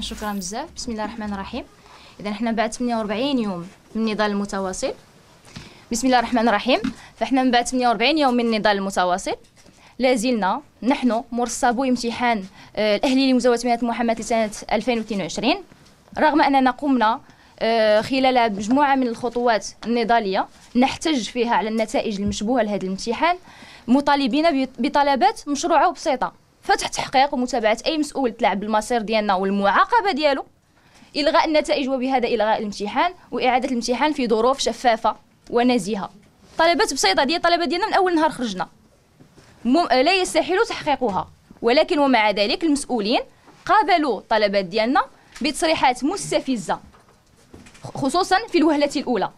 شكرا بزاف بسم الله الرحمن الرحيم اذا حنا بعد 48 يوم من النضال المتواصل بسم الله الرحمن الرحيم فاحنا من بعد 48 يوم من النضال المتواصل لازلنا نحن مرصبو امتحان آه، الاهلي لمزاوله مهنه محمد لسنه 2022 رغم اننا قمنا آه، خلال مجموعه من الخطوات النضاليه نحتج فيها على النتائج المشبوهه لهذا الامتحان مطالبين بطلبات مشروعه وبسيطه فتح تحقيق ومتابعه اي مسؤول تلعب بالمصير ديالنا والمعاقبه ديالو الغاء النتائج وبهذا الغاء الامتحان واعاده الامتحان في ظروف شفافه ونزيهه طلبات بسيطه ديال الطلبه ديالنا من اول نهار خرجنا مم... لا يستحيل تحقيقها ولكن ومع ذلك المسؤولين قابلوا الطلبات ديالنا بتصريحات مستفزه خصوصا في الوهله الاولى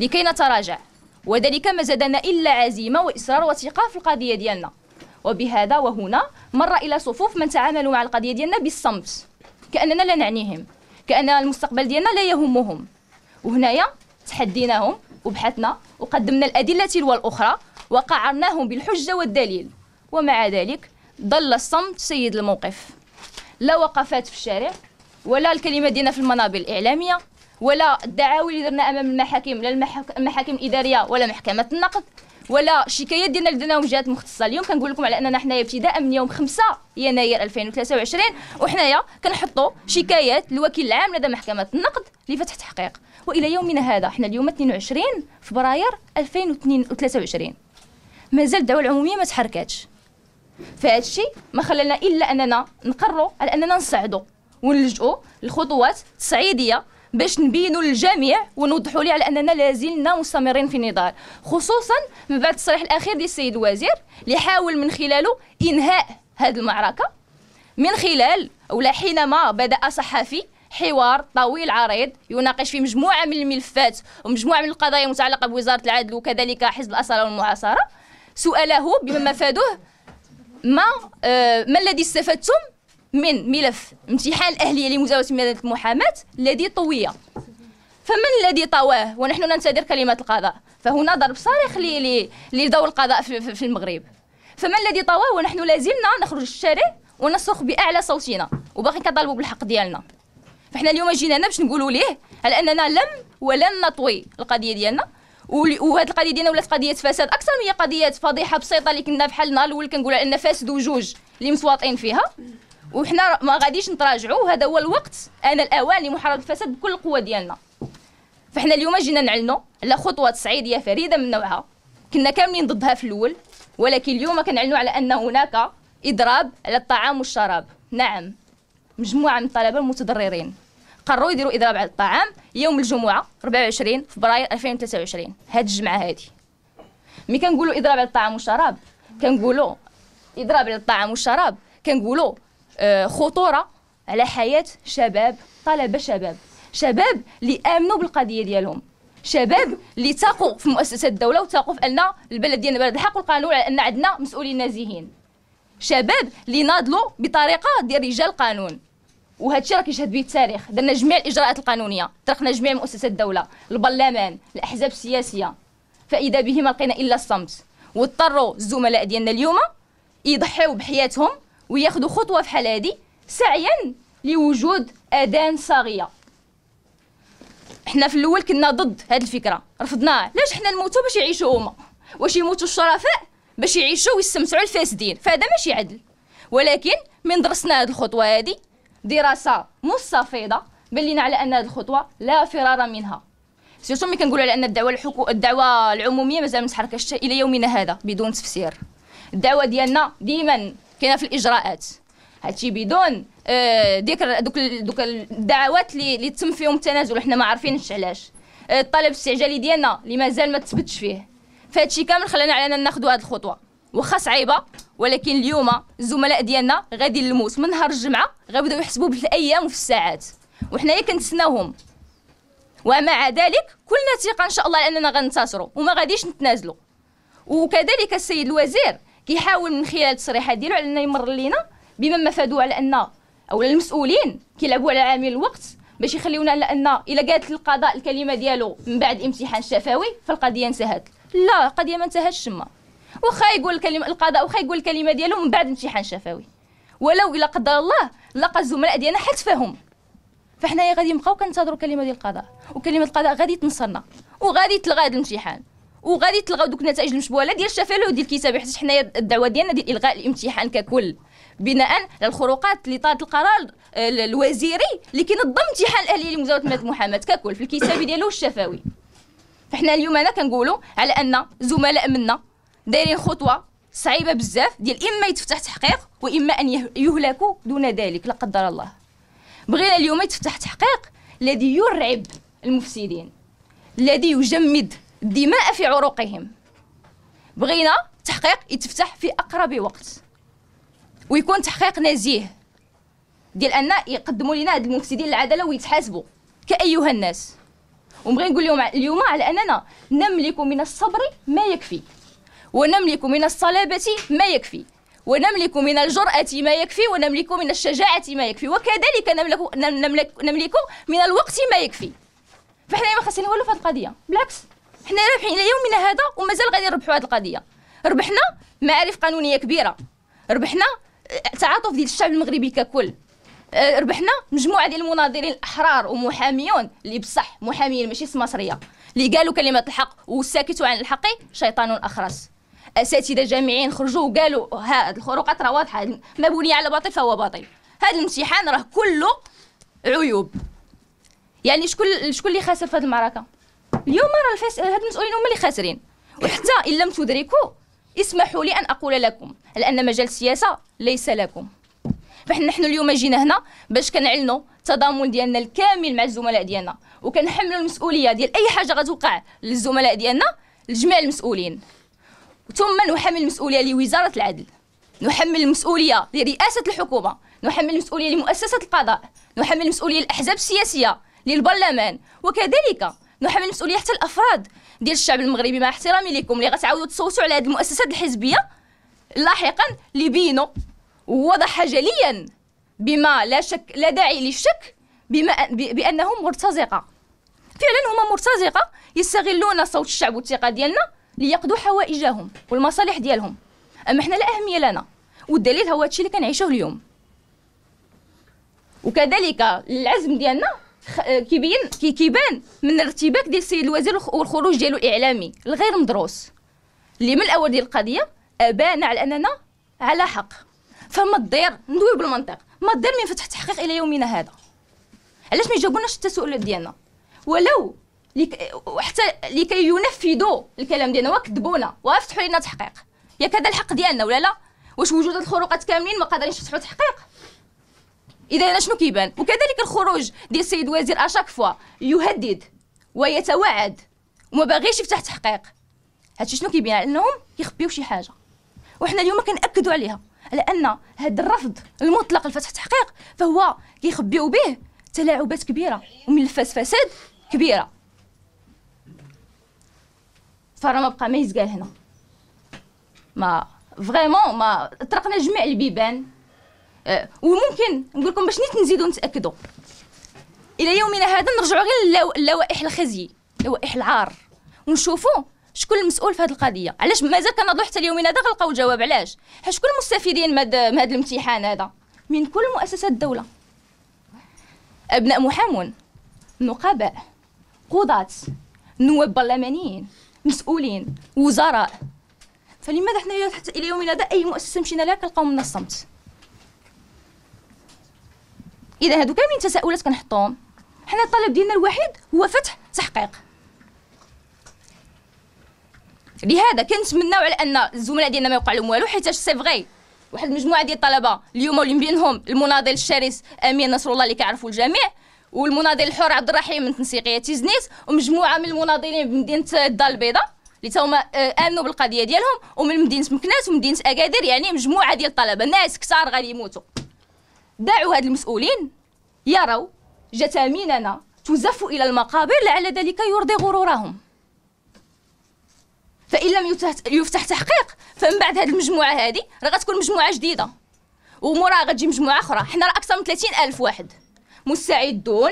لكي نتراجع وذلك ما زادنا الا عزيمه واصرار وثقه في القضيه ديالنا وبهذا وهنا مر الى صفوف من تعاملوا مع القضيه ديالنا بالصمت كاننا لا نعنيهم كان المستقبل ديالنا لا يهمهم وهنايا تحديناهم وبحثنا وقدمنا الادله والاخرى الاخرى وقعرناهم بالحجه والدليل ومع ذلك ظل الصمت سيد الموقف لا وقفات في الشارع ولا الكلمه ديالنا في المنابر الاعلاميه ولا الدعاوي اللي درنا امام المحاكم لا المحاكم الاداريه ولا محكمه النقد ولا شكايات ديالنا اللي وجهات مختصه اليوم كنقول لكم على اننا حنايا ابتداء من يوم 5 يناير 2023 وحنايا كنحطوا شكايات الوكيل العام لدى محكمه النقد لفتح تحقيق والى يومنا هذا حنا اليوم 22 فبراير 2023 مازال الدعوه العموميه ما تحركاتش فهذا الشيء ما خلانا الا اننا نقروا على اننا نصعدوا ونلجؤوا للخطوات التصعيديه باش نبينوا للجميع ونوضحوا ليه على اننا لازلنا مستمرين في النضال خصوصا من بعد التصريح الاخير ديال السيد الوزير اللي حاول من خلاله انهاء هذه المعركه من خلال ولا حينما بدا صحفي حوار طويل عريض يناقش فيه مجموعه من الملفات ومجموعه من القضايا المتعلقه بوزاره العدل وكذلك حزب الاصاله والمعاصره سؤاله بما فادوه ما آه، ما الذي استفدتم من ملف امتحان الأهلية لمزاولة مادة المحاماة الذي طوي فمن الذي طواه ونحن ننتظر كلمة القضاء فهنا ضرب صارخ لدور القضاء في المغرب فمن الذي طواه ونحن لازلنا نخرج الشارع ونصرخ بأعلى صوتنا وباقي كنطالبوا بالحق ديالنا فحنا اليوم جينا هنا باش نقولوا ليه على اننا لم ولن نطوي القضيه ديالنا وهذه القضيه ديالنا ولات قضيه فساد اكثر من قضيه فضيحه بسيطه اللي كنا بحال النهار الاول كنقولوا على ان فاسد وجوج اللي مسواطين فيها وحنا ما غاديش نتراجعوا هذا هو الوقت انا الاوان لمحاربه الفساد بكل القوه ديالنا فحنا اليوم جينا نعلنوا على خطوه تصعيديه فريده من نوعها كنا كاملين ضدها في الاول ولكن اليوم كنعلنوا على ان هناك اضراب على الطعام والشراب نعم مجموعه من الطلبه المتضررين قرروا يديروا اضراب على الطعام يوم الجمعه 24 فبراير 2023 هاد الجمعه هادي ملي كنقولوا اضراب على الطعام والشراب كنقولوا اضراب على الطعام والشراب كنقولوا آه، خطوره على حياه شباب طلبه شباب شباب اللي امنوا بالقضيه ديالهم شباب اللي تاقوا في مؤسسات الدوله وتاقوا في ان البلد ديالنا بلد الحق والقانون على ان عندنا مسؤولين نازهين شباب اللي ناضلوا بطريقه ديال رجال قانون وهذا الشيء راه كيشهد به التاريخ درنا جميع الاجراءات القانونيه طرقنا جميع مؤسسات الدوله البرلمان الاحزاب السياسيه فاذا به ما لقينا الا الصمت واضطروا الزملاء ديالنا اليوم يضحيو بحياتهم وياخذوا خطوه حال هذه سعيا لوجود اذان صاغيه حنا في الاول كنا ضد هاد الفكره رفضناها علاش حنا نموتوا باش يعيشوا هما واش يموتوا الشرفاء باش يعيشوا ويستمتعوا الفاسدين فهذا ماشي عدل ولكن من درسنا هاد الخطوه هادي دراسه مستفيضه بلينا على ان هاد الخطوه لا فرار منها سيرتو ملي كنقولوا على ان الدعوه الحكو... الدعوه العموميه مازال ما تحركش الى يومنا هذا بدون تفسير الدعوه ديالنا ديما كاينه في الاجراءات هادشي بدون آه، ذكر دوك دوك الدعوات اللي تم فيهم التنازل حنا ما عارفينش علاش آه، الطلب الاستعجالي ديالنا اللي مازال ما تثبتش فيه فهادشي كامل خلانا علينا ناخذوا هاد الخطوه واخا صعيبه ولكن اليوم الزملاء ديالنا غادي يلموت من نهار الجمعه غيبداو يحسبوا بالايام وفي الساعات وحنايا كنتسناوهم ومع ذلك كلنا ثقه ان شاء الله اننا غننتصروا وما غاديش نتنازلوا وكذلك السيد الوزير كيحاول من خلال التصريحات ديالو على انه يمر لينا بما ما فادوا على ان اولا المسؤولين كيلعبوا على عامل الوقت باش يخليونا على ان الا قالت القضاء الكلمه ديالو من بعد امتحان الشفوي فالقضيه انتهت لا القضيه ما انتهتش تما واخا يقول الكلمه القضاء واخا يقول الكلمه ديالو من بعد امتحان شفوي ولو الا قدر الله لقى الزملاء ديالنا حتفهم فحنايا غادي نبقاو كنتظروا كلمه ديال القضاء وكلمه القضاء غادي تنصرنا وغادي تلغى هذا الامتحان وغادي تلغاو دوك النتائج المشبوهه ديال الشفاله وديال الكتابه حيت حنايا الدعوه ديالنا ديال الغاء الامتحان ككل بناء على الخروقات اللي طات القرار آه، الوزيري اللي كينظم امتحان الاهلي لمزاوله المحاماه ككل في الكتاب ديالو الشفوي فحنا اليوم انا كنقولوا على ان زملاء منا دايرين خطوه صعيبه بزاف ديال اما يتفتح تحقيق واما ان يهلكوا دون ذلك لا قدر الله بغينا اليوم يتفتح تحقيق الذي يرعب المفسدين الذي يجمد الدماء في عروقهم بغينا تحقيق يتفتح في اقرب وقت ويكون تحقيق نزيه ديال ان يقدموا لنا هاد المفسدين العداله ويتحاسبوا كايها الناس وبغي نقول لهم اليوم على اننا نملك من الصبر ما يكفي ونملك من الصلابه ما يكفي ونملك من الجرأة ما يكفي ونملك من الشجاعة ما يكفي وكذلك نملك, نملك, نملك من الوقت ما يكفي فاحنا ما خاصنا نولوا في هذه القضية بالعكس حنا رابحين الى يومنا هذا ومازال غادي نربحوا هذه القضيه ربحنا معارف قانونيه كبيره ربحنا آه، تعاطف ديال الشعب المغربي ككل آه، ربحنا مجموعه ديال المناضلين الاحرار ومحاميون اللي بصح محاميين ماشي مصريه اللي قالوا كلمه الحق والساكت عن الحق شيطان اخرس اساتذه جامعيين خرجوا وقالوا هاد الخروقات راه واضحه ما بني على باطل فهو باطل هذا الامتحان راه كله عيوب يعني شكون شكون اللي خاسر في هذه المعركه اليوم راه الفاس هاد المسؤولين هما اللي خاسرين وحتى ان لم تدركوا اسمحوا لي ان اقول لكم لان مجال السياسه ليس لكم فحنا نحن اليوم جينا هنا باش كنعلنوا التضامن ديالنا الكامل مع الزملاء ديالنا وكنحملوا المسؤوليه ديال اي حاجه غتوقع للزملاء ديالنا لجميع المسؤولين ثم نحمل المسؤوليه لوزاره العدل نحمل المسؤوليه لرئاسه الحكومه نحمل المسؤوليه لمؤسسه القضاء نحمل المسؤوليه للاحزاب السياسيه للبرلمان وكذلك نحمل مسؤوليه حتى الافراد ديال الشعب المغربي مع احترامي لكم اللي غتعاودوا تصوتوا على هذه المؤسسات الحزبيه لاحقا لبينوا ووضح جليا بما لا شك لا داعي للشك بما بانهم مرتزقه فعلا هما مرتزقه يستغلون صوت الشعب والثقه ديالنا ليقضوا حوائجهم والمصالح ديالهم اما حنا لا اهميه لنا والدليل هو هادشي اللي كنعيشوه اليوم وكذلك العزم ديالنا آه، كيبين كيبان من الارتباك ديال السيد الوزير والخروج ديالو الاعلامي الغير مدروس اللي من الاول ديال القضيه ابان على اننا على حق فما دير ندوي بالمنطق ما دير من فتح تحقيق الى يومنا هذا علاش ما يجاوبوناش التساؤلات ديالنا ولو وحتى لكي ينفذوا الكلام ديالنا وكذبونا وافتحوا لنا تحقيق ياك هذا الحق ديالنا ولا لا واش وجود الخروقات كاملين ما قادرينش يفتحوا تحقيق اذا شنو كيبان وكذلك الخروج ديال السيد وزير اشاك فوا يهدد ويتوعد وما باغيش يفتح تحقيق هادشي شنو كيبين على انهم كيخبيو شي حاجه وحنا اليوم كناكدوا عليها على ان هذا الرفض المطلق لفتح التحقيق فهو كيخبيو به تلاعبات كبيره ومن الفاس فساد كبيره فرا ما بقى ما يزقال هنا ما فريمون ما طرقنا جميع البيبان آه، وممكن نقول لكم باش نزيدوا نتاكدوا الى يومنا هذا نرجعوا غير للوائح الخزي لوائح العار ونشوفوا شكون المسؤول في هذه القضيه علاش مازال كنهضروا حتى اليومين هذا غنلقاو الجواب علاش حيت شكون المستفيدين من هذا الامتحان هذا من كل مؤسسات الدوله ابناء محامون نقباء قضاة نواب برلمانيين مسؤولين وزراء فلماذا حنا حتى الى يومنا هذا اي مؤسسه مشينا لها كنلقاو من الصمت اذا هادو كاملين تساؤلات كنحطوهم حنا الطلب ديالنا الوحيد هو فتح تحقيق لهذا كنتمناو على ان الزملاء ديالنا ما يوقع لهم والو حيت سي فغي واحد المجموعه ديال الطلبه اليوم واللي بينهم المناضل الشرس امين نصر الله اللي كيعرفوا الجميع والمناضل الحر عبد الرحيم من تنسيقيه تيزنيت ومجموعه من المناضلين بمدينه الدار البيضاء اللي تاهما آه، امنوا بالقضيه ديالهم ومن مدينه مكناس ومدينه اكادير يعني مجموعه ديال الطلبه ناس كثار غادي يموتوا دعوا هاد المسؤولين يروا جثاميننا تزف إلى المقابر لعل ذلك يرضي غرورهم فإن لم يفتح تحقيق فمن بعد هاد المجموعة هذه راه غتكون مجموعة جديدة وموراها غتجي مجموعة أخرى حنا راه أكثر من 30 ألف واحد مستعدون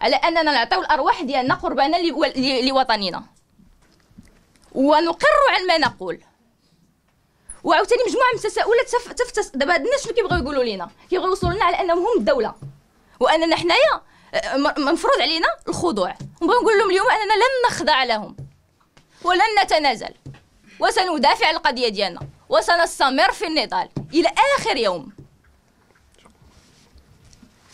على أننا نعطيو الأرواح ديالنا قربانا لوطننا ونقر على ما نقول وعاوتاني مجموعه من التساؤلات تف... تفتس دابا الناس شنو كيبغيو يقولوا لينا كيبغيو يوصلوا لنا على انهم هم الدوله واننا حنايا آه، مفروض علينا الخضوع ونبغي نقول لهم اليوم اننا لن نخضع لهم ولن نتنازل وسندافع عن القضيه ديالنا وسنستمر في النضال الى اخر يوم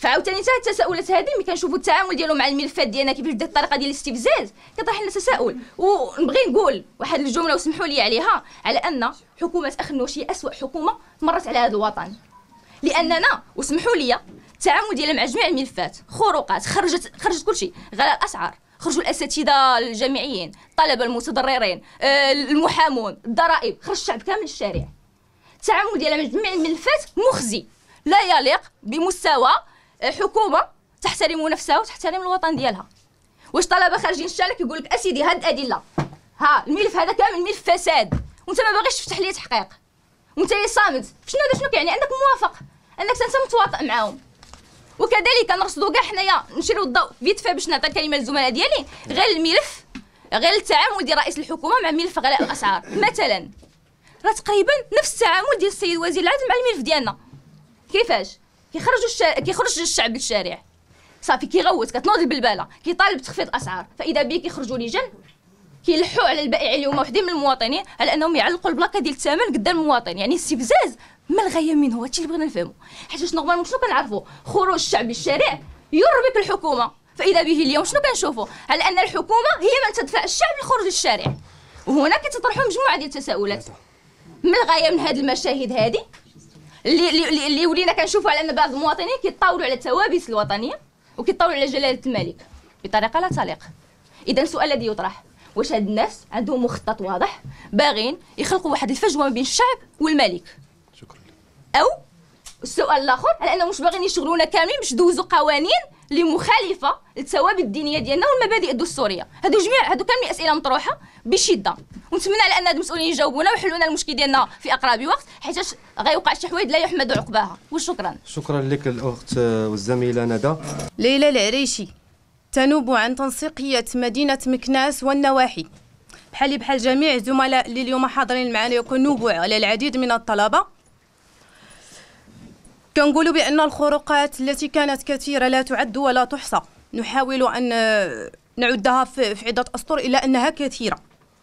فعاوتاني حتى التساؤلات هذه ملي كنشوفوا التعامل ديالو مع الملفات ديالنا كيفاش بدات الطريقه ديال الاستفزاز كيطرح لنا تساؤل ونبغي نقول واحد الجمله وسمحوا لي عليها على ان حكومه اخنوش هي اسوء حكومه مرت على هذا الوطن لاننا وسمحوا لي التعامل ديالنا مع جميع الملفات خروقات خرجت خرجت كلشي غلاء الاسعار خرجوا الاساتذه الجامعيين الطلبه المتضررين آه، المحامون الضرائب خرج الشعب كامل الشارع التعامل ديالنا مع جميع الملفات مخزي لا يليق بمستوى حكومه تحترم نفسها وتحترم الوطن ديالها واش طلبه خارجين الشارع كيقول لك اسيدي هاد الادله ها الملف هذا كامل ملف فساد وانت ما باغيش تفتح لي تحقيق وانت صامت صامد شنو هذا شنو كيعني انك موافق انك انت متواطئ معاهم وكذلك نرصدوا كاع حنايا نشيروا الضوء فيت فا باش نعطي الكلمه للزملاء ديالي غير الملف غير التعامل ديال رئيس الحكومه مع ملف غلاء الاسعار مثلا راه تقريبا نفس التعامل ديال السيد وزير العدل مع الملف ديالنا كيفاش كيخرجوا الشارع كيخرج الشعب للشارع صافي كيغوت كتنوض البلباله كيطالب بتخفيض الاسعار فاذا به كيخرجوا لجان كيلحوا على البائع اليوم وحدين من المواطنين على انهم يعلقوا البلاكه ديال الثمن قدام المواطن يعني استفزاز ما الغايه منه هادشي اللي بغينا نفهمو حيت نورمالمون شنو كنعرفوا خروج الشعب للشارع يربك الحكومه فاذا به اليوم شنو كنشوفوا على ان الحكومه هي من تدفع الشعب لخروج للشارع وهنا كتطرحوا مجموعه ديال التساؤلات ما الغايه من هاد المشاهد هذه اللي اللي, اللي ولينا كنشوفوا على ان بعض المواطنين كيطاولوا على التوابيس الوطنيه وكيطاولوا على جلاله الملك بطريقه لا تليق اذا السؤال الذي يطرح واش هاد الناس عندهم مخطط واضح باغين يخلقوا واحد الفجوه بين الشعب والملك شكرا او السؤال الاخر على انهم واش باغيين يشغلونا كاملين باش دوزوا قوانين اللي مخالفه للثوابت الدينيه ديالنا والمبادئ الدستوريه هادو جميع هادو كامل اسئله مطروحه بشده ونتمنى على ان المسؤولين يجاوبونا ويحلوا لنا المشكل ديالنا في اقرب وقت حيت غيوقع شي حوايج لا يحمد عقباها وشكرا شكرا لك الاخت والزميله ندى ليلى العريشي تنوب عن تنسيقيه مدينه مكناس والنواحي بحالي بحال جميع الزملاء اللي اليوم حاضرين معنا يكون نوبوا على العديد من الطلبه كنقول بأن الخروقات التي كانت كثيرة لا تعد ولا تحصى نحاول أن نعدها في عدة أسطر إلا أنها كثيرة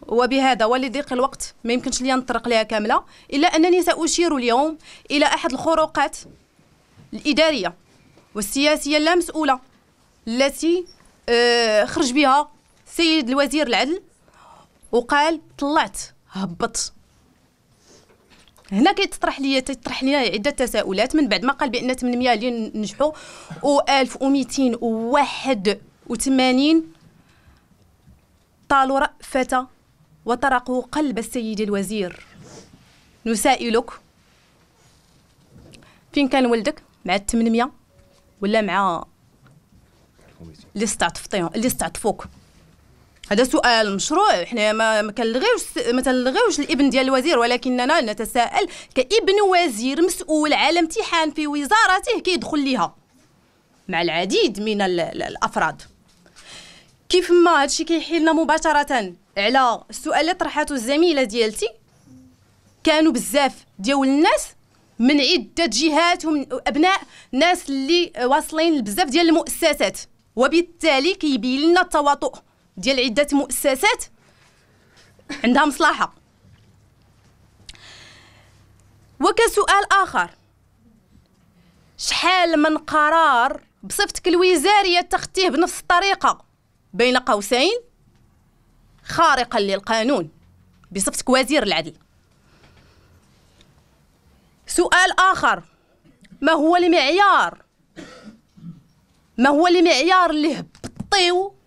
وبهذا ولضيق الوقت ما يمكنش لي نطرق لها كاملة إلا أنني سأشير اليوم إلى أحد الخروقات الإدارية والسياسية اللامسؤولة التي آه، خرج بها سيد الوزير العدل وقال طلعت هبط هنا كيتطرح لي تطرح لي عده تساؤلات من بعد ما قال بان 800 اللي نجحوا و 1281 طالوا رأفة وطرقوا قلب السيد الوزير نسائلك فين كان ولدك مع 800 ولا مع اللي استعطفتيهم اللي استعطفوك هذا سؤال مشروع احنا ما كنلغيوش ما تلغيوش الابن ديال الوزير ولكننا نتساءل كابن وزير مسؤول على امتحان في وزارته كيدخل ليها مع العديد من الافراد كيف ما هادشي كيحيلنا مباشره على السؤال اللي طرحته الزميله ديالتي كانوا بزاف ديال الناس من عده جهات ومن ابناء ناس اللي واصلين لبزاف ديال المؤسسات وبالتالي كيبين لنا التواطؤ ديال عده مؤسسات عندها مصلحه وكسؤال اخر شحال من قرار بصفتك الوزاريه تخطيه بنفس الطريقه بين قوسين خارقا للقانون بصفتك وزير العدل سؤال اخر ما هو المعيار ما هو المعيار اللي هبطيو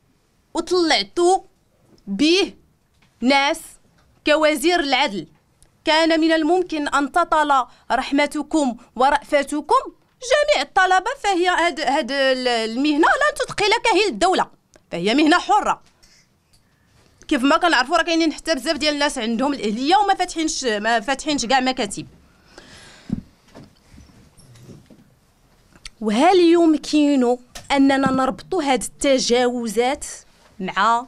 وطلعت به ناس كوزير العدل كان من الممكن أن تطال رحمتكم ورأفتكم جميع الطلبة فهي هاد, هاد المهنة لن تثقل كاهل الدولة فهي مهنة حرة كيف ما كنعرفوا راه كاينين حتى بزاف ديال الناس عندهم الاهليه وما فاتحينش ما فاتحينش كاع مكاتب وهل يمكن اننا نربط هاد التجاوزات مع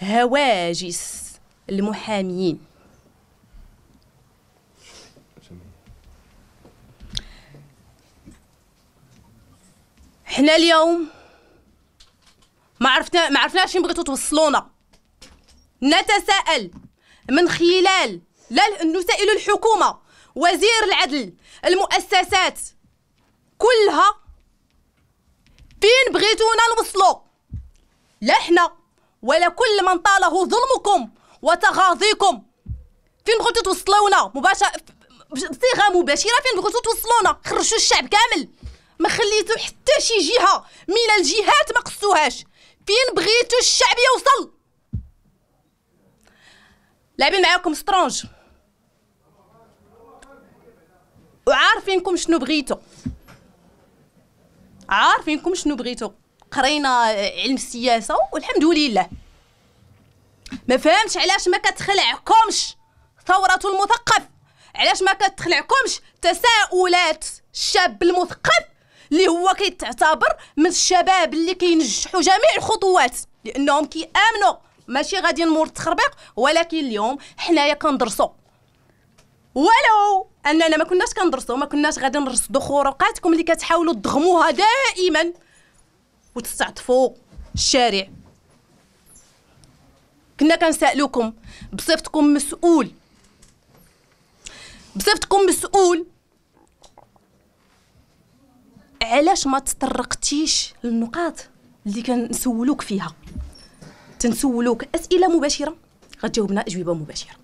هواجس المحاميين حنا اليوم ما عرفنا ما عرفناش فين بغيتو توصلونا نتساءل من خلال لا نسائل الحكومه وزير العدل المؤسسات كلها فين بغيتونا نوصلو لا احنا ولا كل من طاله ظلمكم وتغاضيكم فين بغيتو توصلونا مباشرة بصيغه مباشره فين بغيتو توصلونا خرجوا الشعب كامل ما خليتو حتى شي جهه من الجهات ما قصوهاش فين بغيتو الشعب يوصل لاعبين معاكم سترونج وعارفينكم شنو بغيتو عارفينكم شنو بغيتو قرينا علم السياسه والحمد لله ما فهمتش علاش ما كتخلعكمش ثوره المثقف علاش ما كتخلعكمش تساؤلات الشاب المثقف اللي هو كيتعتبر من الشباب اللي كينجحوا جميع الخطوات لانهم كيامنوا ماشي غادي نمر التخربيق ولكن اليوم حنايا كندرسوا ولو اننا ما كناش كندرسوا ما كناش غادي نرصدوا خروقاتكم اللي كتحاولوا تضغموها دائما وتستعطفوا الشارع كنا كنسالوكم بصفتكم مسؤول بصفتكم مسؤول علاش ما تطرقتيش للنقاط اللي كنسولوك فيها تنسولوك اسئله مباشره غتجاوبنا اجوبه مباشره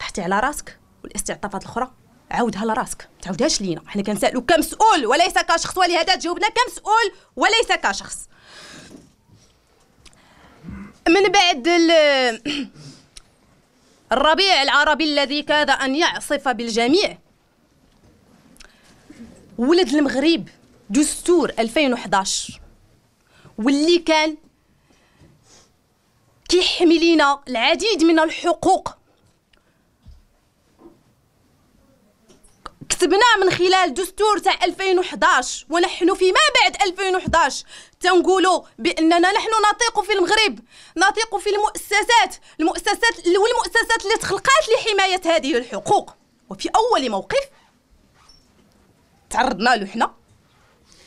طحتي على راسك والاستعطافات الاخرى عاودها لراسك ما تعاودهاش لينا حنا كنسالو كمسؤول وليس كشخص ولهذا تجاوبنا كمسؤول وليس كشخص من بعد الربيع العربي الذي كاد ان يعصف بالجميع ولد المغرب دستور 2011 واللي كان كيحمي لينا العديد من الحقوق كتبنا من خلال دستور تاع 2011 ونحن فيما بعد 2011 تنقولوا باننا نحن نثق في المغرب نثق في المؤسسات المؤسسات والمؤسسات اللي تخلقات لحمايه هذه الحقوق وفي اول موقف تعرضنا له حنا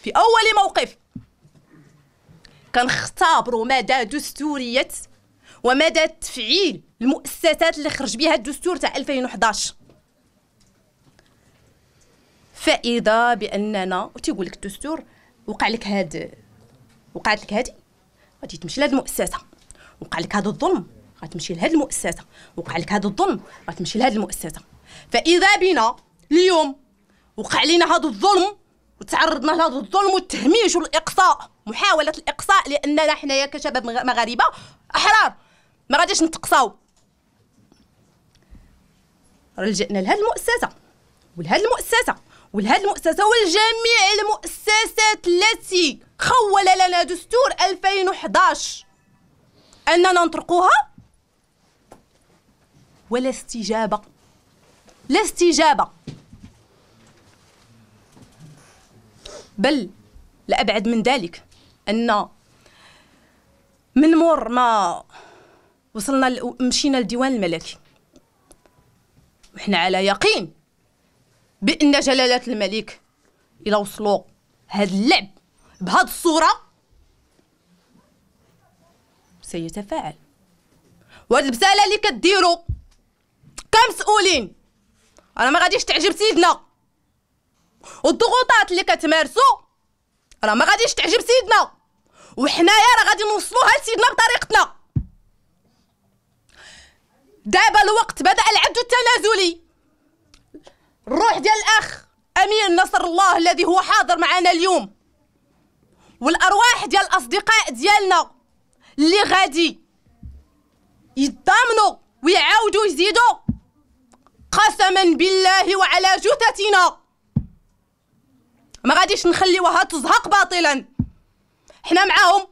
في اول موقف كنختبروا مدى دستوريه ومدى تفعيل المؤسسات اللي خرج بها الدستور تاع 2011 فاذا باننا تيقول لك الدستور وقع لك هاد وقعت لك هادي غادي تمشي لهاد المؤسسه وقع لك هذا الظلم غتمشي لهاد المؤسسه وقع لك هذا الظلم غتمشي لهاد المؤسسه فاذا بنا اليوم وقع لنا هذا الظلم وتعرضنا لهذا الظلم والتهميش والاقصاء محاوله الاقصاء لاننا حنايا كشباب مغاربه احرار ما غاديش نتقصاو رجعنا لهاد المؤسسه ولهاد المؤسسه ولهذه المؤسسة ولجميع المؤسسات التي خول لنا دستور 2011 أننا نطرقوها ولا استجابة لا استجابة بل لأبعد من ذلك أن من مور ما وصلنا مشينا للديوان الملكي وحنا على يقين بان جلاله الملك الى وصلوا هاد اللعب بهاد الصوره سيتفاعل وهاد البساله اللي كديرو كمسؤولين انا ما غاديش تعجب سيدنا والضغوطات اللي كتمارسوا راه ما غاديش تعجب سيدنا وحنايا راه غادي نوصلوها لسيدنا بطريقتنا دابا الوقت بدا العد التنازلي الروح ديال الاخ امين نصر الله الذي هو حاضر معنا اليوم والارواح ديال الاصدقاء ديالنا اللي غادي يضامنوا ويعاودوا يزيدوا قسما بالله وعلى جثتنا ما غاديش نخليوها تزهق باطلا حنا معاهم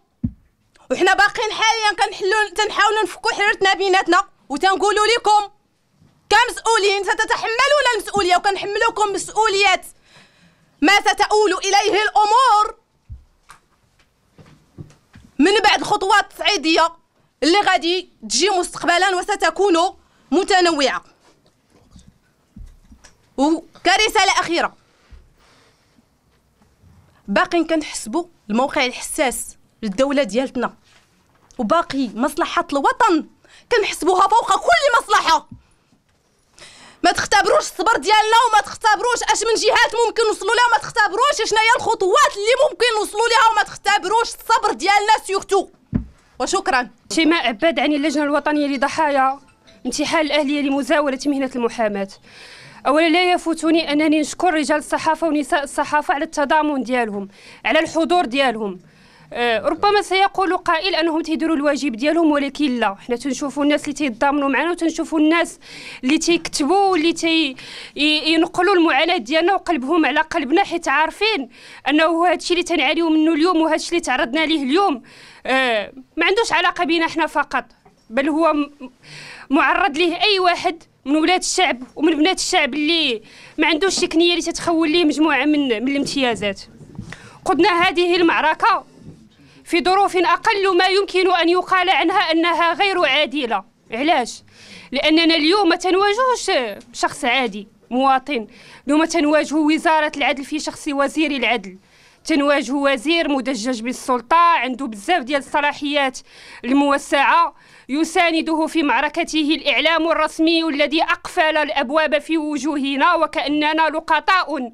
وحنا باقيين حاليا كنحلو تنحاولوا نفكوا حيرتنا بيناتنا وتنقولوا لكم كمسؤولين ستتحملون المسؤولية وكنحملوكم مسؤولية ما ستؤول إليه الأمور من بعد خطوات تصعيديه اللي غادي تجي مستقبلا وستكون متنوعة وكرسالة أخيرة باقيين كنحسبوا الموقع الحساس للدولة ديالتنا وباقي مصلحة الوطن كنحسبوها فوق كل مصلحة ما تختبروش الصبر ديالنا وما تختبروش اش من جهات ممكن نوصلوا لها وما تختبروش شنو هي الخطوات اللي ممكن نوصلوا لها وما تختبروش الصبر ديالنا سيغتو وشكرا شيماء عباد عن اللجنه الوطنيه لضحايا امتحان الاهليه لمزاوله مهنه المحاماه اولا لا يفوتني انني نشكر رجال الصحافه ونساء الصحافه على التضامن ديالهم على الحضور ديالهم آه، ربما سيقول قائل انهم تيديروا الواجب ديالهم ولكن لا حنا تنشوفوا الناس اللي تيتضامنوا معنا وتنشوفوا الناس اللي تيكتبوا واللي تي ينقلوا المعاناه ديالنا وقلبهم على قلبنا حيت عارفين انه هذا الشيء اللي تنعانيو منه اليوم وهذا الشيء اللي تعرضنا ليه اليوم آه ما عندوش علاقه بينا حنا فقط بل هو معرض ليه اي واحد من ولاد الشعب ومن بنات الشعب اللي ما عندوش التقنيه اللي تتخول ليه مجموعه من من الامتيازات قدنا هذه المعركه في ظروف أقل ما يمكن أن يقال عنها أنها غير عادلة علاش؟ لأننا اليوم ما تنواجهش شخص عادي مواطن اليوم تنواجه وزارة العدل في شخص وزير العدل تنواجه وزير مدجج بالسلطة عنده بزاف ديال الصلاحيات الموسعة يسانده في معركته الإعلام الرسمي الذي أقفل الأبواب في وجوهنا وكأننا لقطاء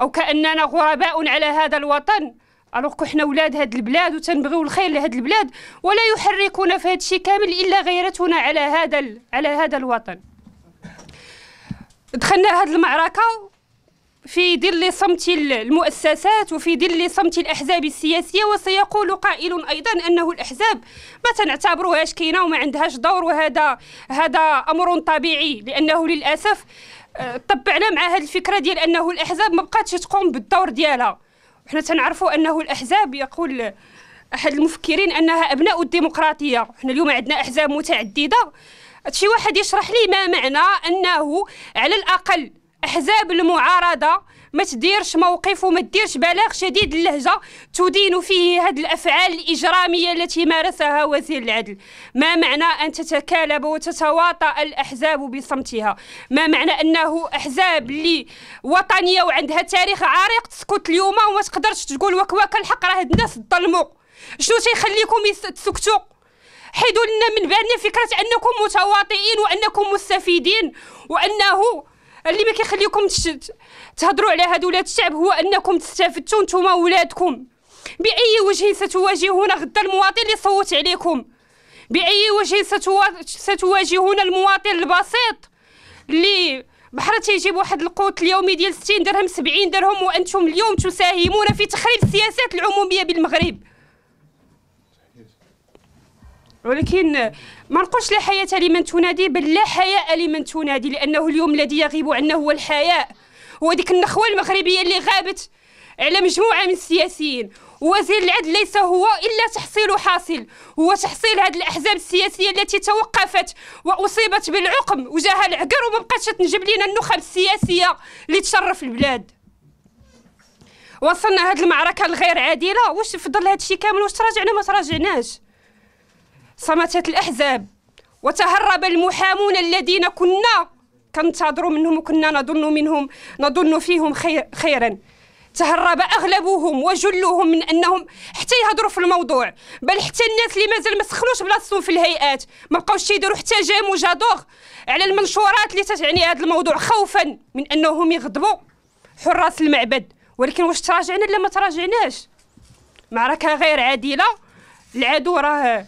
أو كأننا غرباء على هذا الوطن الوغ كو حنا ولاد هاد البلاد وتنبغيو الخير لهاد البلاد ولا يحركون في هاد الشيء كامل الا غيرتنا على هذا ال... على هذا الوطن دخلنا هاد المعركه في ظل صمت المؤسسات وفي ظل صمت الاحزاب السياسيه وسيقول قائل ايضا انه الاحزاب ما تنعتبروهاش كاينه وما عندهاش دور وهذا هذا امر طبيعي لانه للاسف آه، طبعنا مع هذه الفكره ديال انه الاحزاب ما بقاتش تقوم بالدور ديالها حنا تنعرفوا انه الاحزاب يقول احد المفكرين انها ابناء الديمقراطيه حنا اليوم عندنا احزاب متعدده شي واحد يشرح لي ما معنى انه على الاقل احزاب المعارضه ما تديرش موقف وما تديرش بلاغ شديد اللهجه تدين فيه هذه الافعال الاجراميه التي مارسها وزير العدل ما معنى ان تتكالب وتتواطا الاحزاب بصمتها ما معنى انه احزاب اللي وطنيه وعندها تاريخ عريق تسكت اليوم وما تقدرش تقول وكواك الحق راه الناس ظلموا شنو تيخليكم تسكتوا حيدوا لنا من بالنا فكره انكم متواطئين وانكم مستفيدين وانه اللي ما كيخليكم تهضروا على هاد ولاد الشعب هو انكم تستافدتوا نتوما ولادكم باي وجه ستواجهون غدا المواطن اللي صوت عليكم باي وجه ستواجهون المواطن البسيط اللي بحر تيجيب واحد القوت اليومي ديال 60 درهم 70 درهم وانتم اليوم تساهمون في تخريب السياسات العموميه بالمغرب ولكن ما نقولش لا حياة لمن تنادي بل لا حياء لمن تنادي لأنه اليوم الذي يغيب عنا هو الحياء هو ديك النخوة المغربية اللي غابت على مجموعة من السياسيين وزير العدل ليس هو إلا تحصيل حاصل هو تحصيل هذه الأحزاب السياسية التي توقفت وأصيبت بالعقم وجاها العقر وما بقاتش تنجب لنا النخب السياسية اللي تشرف البلاد وصلنا هذه المعركة الغير عادلة واش فضل هذا الشيء كامل واش تراجعنا ما تراجعناش صمتت الأحزاب وتهرب المحامون الذين كنا كنتظر منهم وكنا نظن منهم نظن فيهم خير خيرا تهرب اغلبهم وجلهم من انهم حتى يهضروا في الموضوع بل حتى الناس اللي مازال ما سخلوش بلاصتهم في الهيئات ما بقاوش يديروا حتى جام وجادوغ على المنشورات اللي تتعني هذا الموضوع خوفا من انهم يغضبوا حراس المعبد ولكن واش تراجعنا لا ما تراجعناش معركه غير عادله العدو راه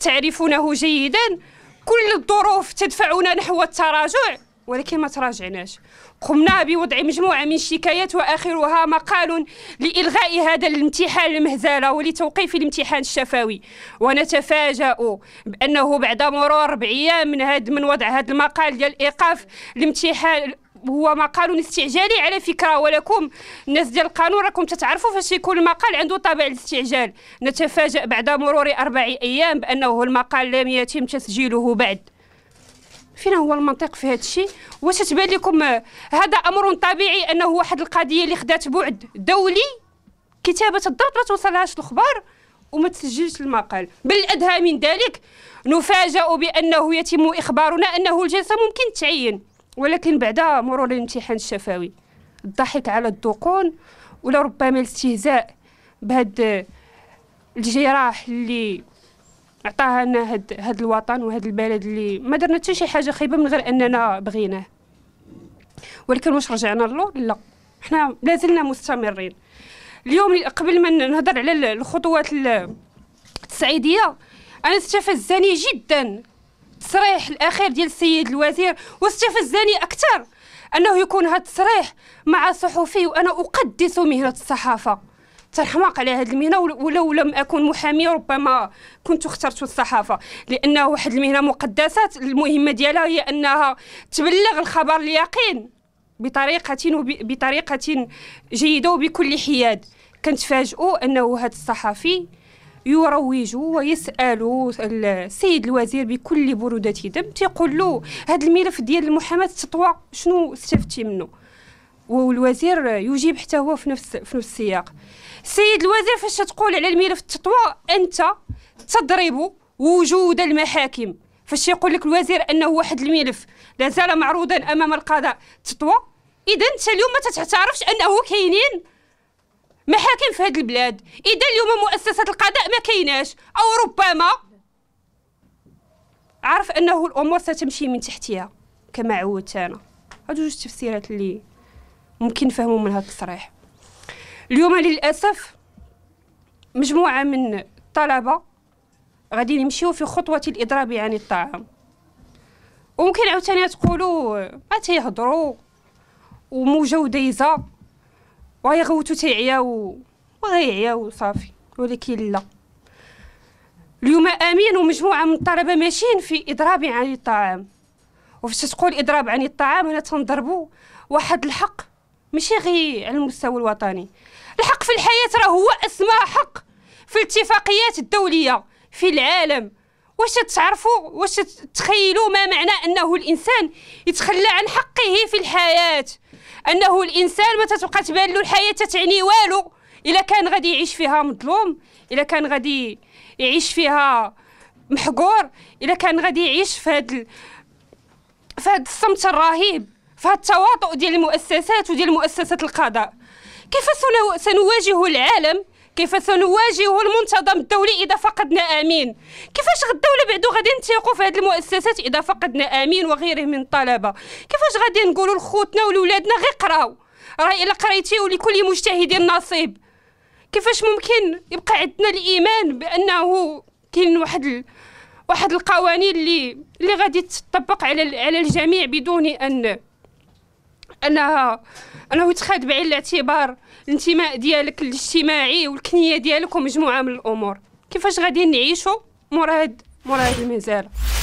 تعرفونه جيدا كل الظروف تدفعنا نحو التراجع ولكن ما تراجعناش قمنا بوضع مجموعة من الشكايات وآخرها مقال لإلغاء هذا الامتحان المهزلة ولتوقيف الامتحان الشفوي ونتفاجأ بأنه بعد مرور أربع أيام من, هاد من وضع هذا المقال ديال إيقاف الامتحان هو مقال استعجالي على فكره ولكم الناس ديال القانون راكم تتعرفوا فاش يكون المقال عنده طابع الاستعجال نتفاجأ بعد مرور أربع أيام بأنه المقال لم يتم تسجيله بعد فين هو المنطق في هذا الشيء واش تبان لكم هذا امر طبيعي انه واحد القضيه اللي خدات بعد دولي كتابه الضبط ما توصلهاش الاخبار وما تسجلش المقال بل ادهى من ذلك نفاجأ بانه يتم اخبارنا انه الجلسه ممكن تعين ولكن بعد مرور الامتحان الشفوي الضحك على الدقون ولا ربما الاستهزاء بهاد الجراح اللي عطاها لنا هاد, هاد الوطن وهاد البلد اللي ما درنا حتى شي حاجه خايبه من غير اننا بغيناه ولكن واش رجعنا للور لا حنا لازلنا مستمرين اليوم قبل ما نهضر على الخطوات التصعيديه انا استفزني جدا التصريح الاخير ديال السيد الوزير واستفزني اكثر انه يكون هذا التصريح مع صحفي وانا اقدس مهنه الصحافه ترحمق على هذه المهنه ولو لم اكن محاميه ربما كنت اخترت الصحافه لانه واحد المهنه مقدسه المهمه ديالها هي انها تبلغ الخبر اليقين بطريقه بطريقه جيده وبكل حياد كنتفاجئوا انه هذا الصحفي يروج ويسال السيد الوزير بكل بروده دم تيقول له هذا الملف ديال المحاماه التطوع شنو استفدتي منه والوزير يجيب حتى هو في نفس في نفس السياق السيد الوزير فاش تقول على الملف التطوع انت تضرب وجود المحاكم فاش يقول لك الوزير انه واحد الملف لا زال معروضا امام القضاء تطوى اذا انت اليوم ما تتعرفش انه كاينين محاكم في هاد البلاد اذا اليوم مؤسسه القضاء ما كايناش او ربما عارف انه الامور ستمشي من تحتها كما عودت انا هادو جوج تفسيرات اللي ممكن نفهموا من هاد التصريح اليوم للاسف مجموعه من الطلبه غادي يمشيو في خطوه الاضراب عن يعني الطعام وممكن عاوتاني تقولوا ما تيهضروا وموجه ودايزه وغيغوتو تيعياو وغيعياو صافي ولكن لا اليوم امين ومجموعه من الطلبه ماشيين في اضراب عن يعني الطعام وفاش تقول اضراب عن يعني الطعام انا تنضربوا واحد الحق ماشي غير على المستوى الوطني الحق في الحياه راه هو اسمى حق في الاتفاقيات الدوليه في العالم واش تعرفوا واش تخيلوا ما معنى انه الانسان يتخلى عن حقه في الحياه انه الانسان ما تتبقى تبان له الحياه تعني والو الا كان غادي يعيش فيها مظلوم الا كان غادي يعيش فيها محقور الا كان غادي يعيش في هذا ال... في هذا الصمت الرهيب في هذا التواطؤ ديال المؤسسات وديال مؤسسات القضاء كيف سنواجه العالم كيف سنواجه المنتظم الدولي إذا فقدنا آمين كيفاش الدولة بعدو غادي نتيقوا في هذه المؤسسات إذا فقدنا آمين وغيره من الطلبة كيفاش غادي نقولوا لخوتنا ولولادنا غير قراو راه إلا قريتي ولكل مجتهد نصيب كيفاش ممكن يبقى عندنا الإيمان بأنه كاين واحد ال... واحد القوانين اللي اللي غادي تطبق على على الجميع بدون ان انها انه يتخذ بعين الاعتبار الانتماء ديالك الاجتماعي والكنيه ديالك ومجموعه من الامور كيفاش غادي نعيشوا مورا هاد مورا هاد المزاله